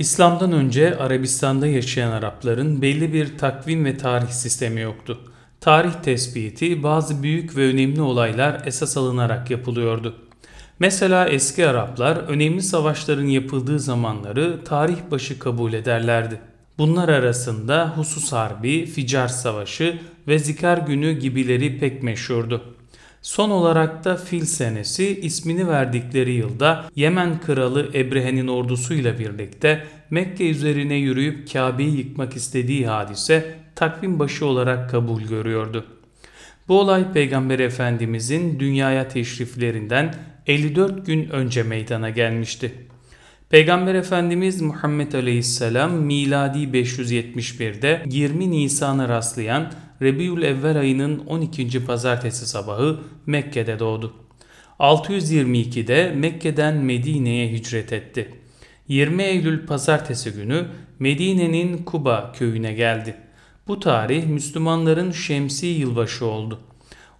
İslam'dan önce Arabistan'da yaşayan Arapların belli bir takvim ve tarih sistemi yoktu. Tarih tespiti bazı büyük ve önemli olaylar esas alınarak yapılıyordu. Mesela eski Araplar önemli savaşların yapıldığı zamanları tarih başı kabul ederlerdi. Bunlar arasında Husus Harbi, Ficar Savaşı ve Zikar Günü gibileri pek meşhurdu. Son olarak da Fil senesi ismini verdikleri yılda Yemen kralı Ebrehe'nin ordusuyla birlikte Mekke üzerine yürüyüp Kabe'yi yıkmak istediği hadise takvim başı olarak kabul görüyordu. Bu olay Peygamber Efendimizin dünyaya teşriflerinden 54 gün önce meydana gelmişti. Peygamber Efendimiz Muhammed Aleyhisselam miladi 571'de 20 Nisan'a rastlayan Rebiül Evvel ayının 12. pazartesi sabahı Mekke'de doğdu. 622'de Mekke'den Medine'ye hicret etti. 20 Eylül pazartesi günü Medine'nin Kuba köyüne geldi. Bu tarih Müslümanların şemsi yılbaşı oldu.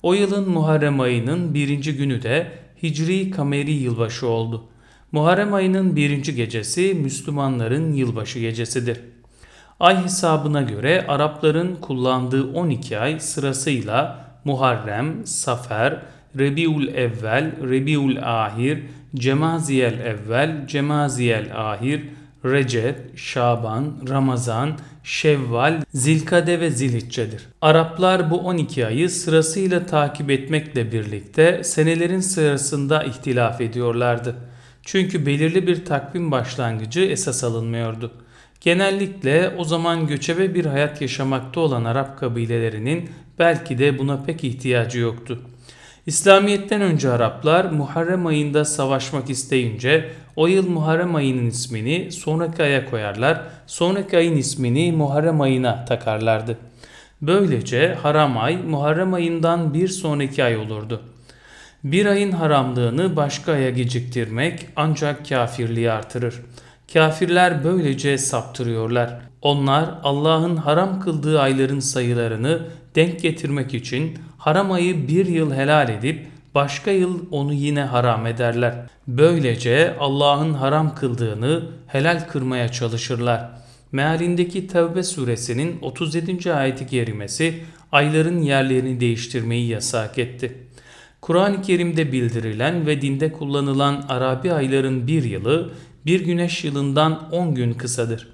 O yılın Muharrem ayının birinci günü de Hicri Kameri yılbaşı oldu. Muharrem ayının birinci gecesi Müslümanların yılbaşı gecesidir. Ay hesabına göre Arapların kullandığı 12 ay sırasıyla Muharrem, Safer, Rebiul Evvel, Rebiul Ahir, Cemaziyel Evvel, Cemaziyel Ahir, Recep, Şaban, Ramazan, Şevval, Zilkade ve Zilhicce'dir. Araplar bu 12 ayı sırasıyla takip etmekle birlikte senelerin sırasında ihtilaf ediyorlardı. Çünkü belirli bir takvim başlangıcı esas alınmıyordu. Genellikle o zaman göçebe bir hayat yaşamakta olan Arap kabilelerinin belki de buna pek ihtiyacı yoktu. İslamiyet'ten önce Araplar Muharrem ayında savaşmak isteyince o yıl Muharrem ayının ismini sonraki aya koyarlar, sonraki ayın ismini Muharrem ayına takarlardı. Böylece haram ay Muharrem ayından bir sonraki ay olurdu. Bir ayın haramlığını başka aya geciktirmek ancak kafirliği artırır.'' Kafirler böylece saptırıyorlar. Onlar Allah'ın haram kıldığı ayların sayılarını denk getirmek için haram ayı bir yıl helal edip başka yıl onu yine haram ederler. Böylece Allah'ın haram kıldığını helal kırmaya çalışırlar. Mealindeki Tevbe suresinin 37. ayeti kerimesi ayların yerlerini değiştirmeyi yasak etti. Kur'an-ı Kerim'de bildirilen ve dinde kullanılan Arabi ayların bir yılı bir güneş yılından 10 gün kısadır.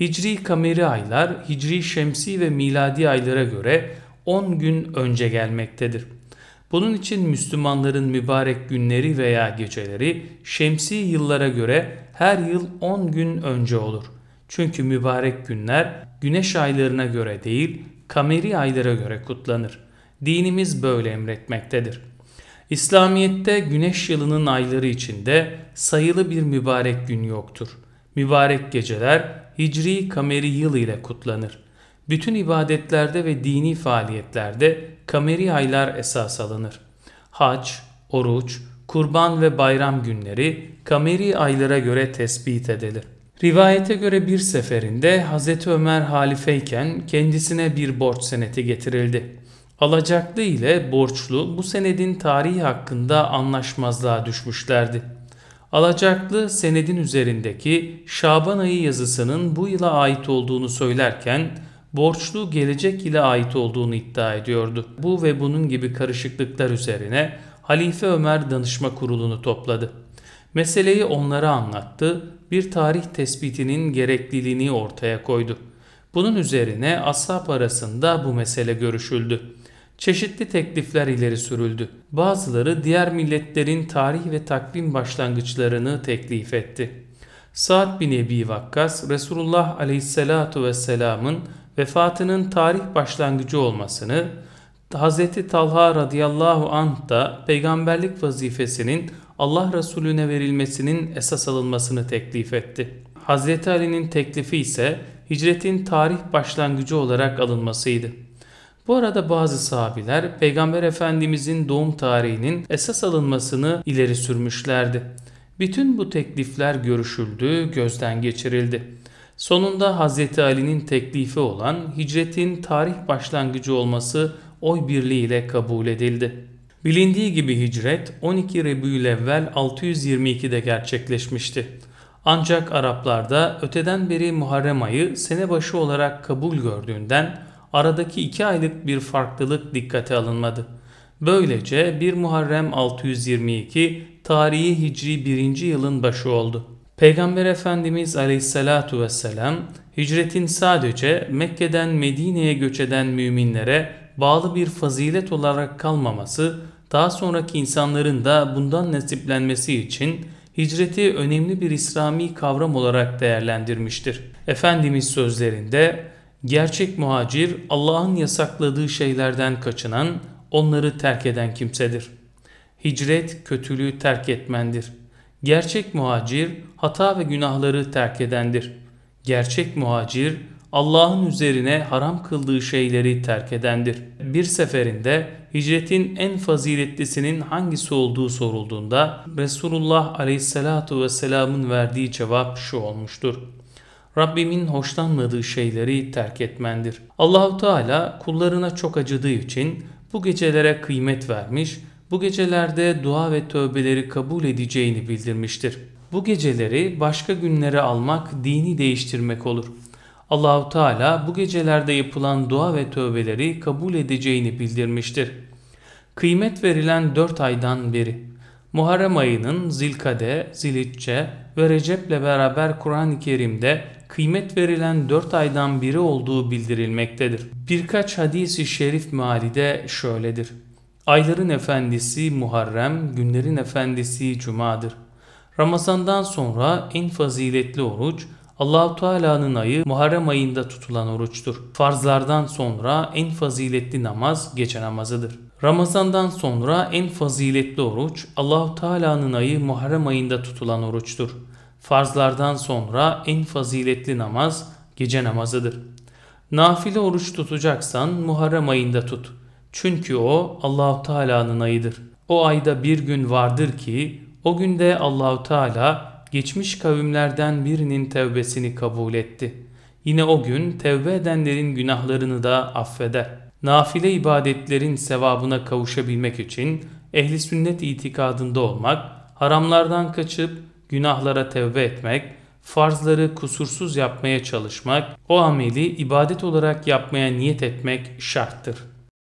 Hicri kameri aylar, hicri şemsi ve miladi aylara göre 10 gün önce gelmektedir. Bunun için Müslümanların mübarek günleri veya geceleri şemsi yıllara göre her yıl 10 gün önce olur. Çünkü mübarek günler güneş aylarına göre değil, kameri aylara göre kutlanır. Dinimiz böyle emretmektedir.'' İslamiyet'te güneş yılının ayları içinde sayılı bir mübarek gün yoktur. Mübarek geceler Hicri kameri yıl ile kutlanır. Bütün ibadetlerde ve dini faaliyetlerde kameri aylar esas alınır. Hac, oruç, kurban ve bayram günleri kameri aylara göre tespit edilir. Rivayete göre bir seferinde Hz. Ömer halifeyken kendisine bir borç seneti getirildi. Alacaklı ile borçlu bu senedin tarihi hakkında anlaşmazlığa düşmüşlerdi. Alacaklı senedin üzerindeki Şaban ayı yazısının bu yıla ait olduğunu söylerken borçlu gelecek ile ait olduğunu iddia ediyordu. Bu ve bunun gibi karışıklıklar üzerine Halife Ömer danışma kurulunu topladı. Meseleyi onlara anlattı, bir tarih tespitinin gerekliliğini ortaya koydu. Bunun üzerine ashab arasında bu mesele görüşüldü çeşitli teklifler ileri sürüldü. Bazıları diğer milletlerin tarih ve takvim başlangıçlarını teklif etti. Sa'd bin Ebi Vakkas, Resulullah aleyhissalatu vesselamın vefatının tarih başlangıcı olmasını, Hz. Talha radıyallahu anh da peygamberlik vazifesinin Allah Resulüne verilmesinin esas alınmasını teklif etti. Hz. Ali'nin teklifi ise hicretin tarih başlangıcı olarak alınmasıydı. Bu arada bazı sahabiler Peygamber Efendimizin doğum tarihinin esas alınmasını ileri sürmüşlerdi. Bütün bu teklifler görüşüldü, gözden geçirildi. Sonunda Hz. Ali'nin teklifi olan hicretin tarih başlangıcı olması oy birliğiyle kabul edildi. Bilindiği gibi hicret 12 Rebiülevvel 622'de gerçekleşmişti. Ancak Araplarda öteden beri Muharrem ayı sene başı olarak kabul gördüğünden aradaki iki aylık bir farklılık dikkate alınmadı. Böylece 1 Muharrem 622 tarihi Hicri 1. yılın başı oldu. Peygamber Efendimiz Aleyhisselatu Vesselam hicretin sadece Mekke'den Medine'ye göç eden müminlere bağlı bir fazilet olarak kalmaması, daha sonraki insanların da bundan nasiplenmesi için hicreti önemli bir İslami kavram olarak değerlendirmiştir. Efendimiz sözlerinde Gerçek muhacir Allah'ın yasakladığı şeylerden kaçınan, onları terk eden kimsedir. Hicret kötülüğü terk etmendir. Gerçek muhacir hata ve günahları terk edendir. Gerçek muhacir Allah'ın üzerine haram kıldığı şeyleri terk edendir. Bir seferinde hicretin en faziletlisinin hangisi olduğu sorulduğunda Resulullah aleyhissalatu vesselamın verdiği cevap şu olmuştur. Rabbimin hoşlanmadığı şeyleri terk etmendir. Allahu Teala kullarına çok acıdığı için bu gecelere kıymet vermiş, bu gecelerde dua ve tövbeleri kabul edeceğini bildirmiştir. Bu geceleri başka günlere almak dini değiştirmek olur. Allahu Teala bu gecelerde yapılan dua ve tövbeleri kabul edeceğini bildirmiştir. Kıymet verilen dört aydan biri. Muharrem ayının Zilkade, Zilitçe ve Recep'le beraber Kur'an-ı Kerim'de kıymet verilen 4 aydan biri olduğu bildirilmektedir. Birkaç hadisi şerif de şöyledir. Ayların efendisi Muharrem, günlerin efendisi Cuma'dır. Ramazandan sonra en faziletli oruç Allahu Teala'nın ayı Muharrem ayında tutulan oruçtur. Farzlardan sonra en faziletli namaz gece namazıdır. Ramazandan sonra en faziletli oruç Allahu Teala'nın ayı Muharrem ayında tutulan oruçtur. Farzlardan sonra en faziletli namaz gece namazıdır. Nafile oruç tutacaksan Muharrem ayında tut. Çünkü o Allahu Teala'nın ayıdır. O ayda bir gün vardır ki o günde Allahu Teala geçmiş kavimlerden birinin tevbesini kabul etti. Yine o gün tevbe edenlerin günahlarını da affeder. Nafile ibadetlerin sevabına kavuşabilmek için ehli sünnet itikadında olmak, haramlardan kaçıp günahlara tevbe etmek, farzları kusursuz yapmaya çalışmak, o ameli ibadet olarak yapmaya niyet etmek şarttır.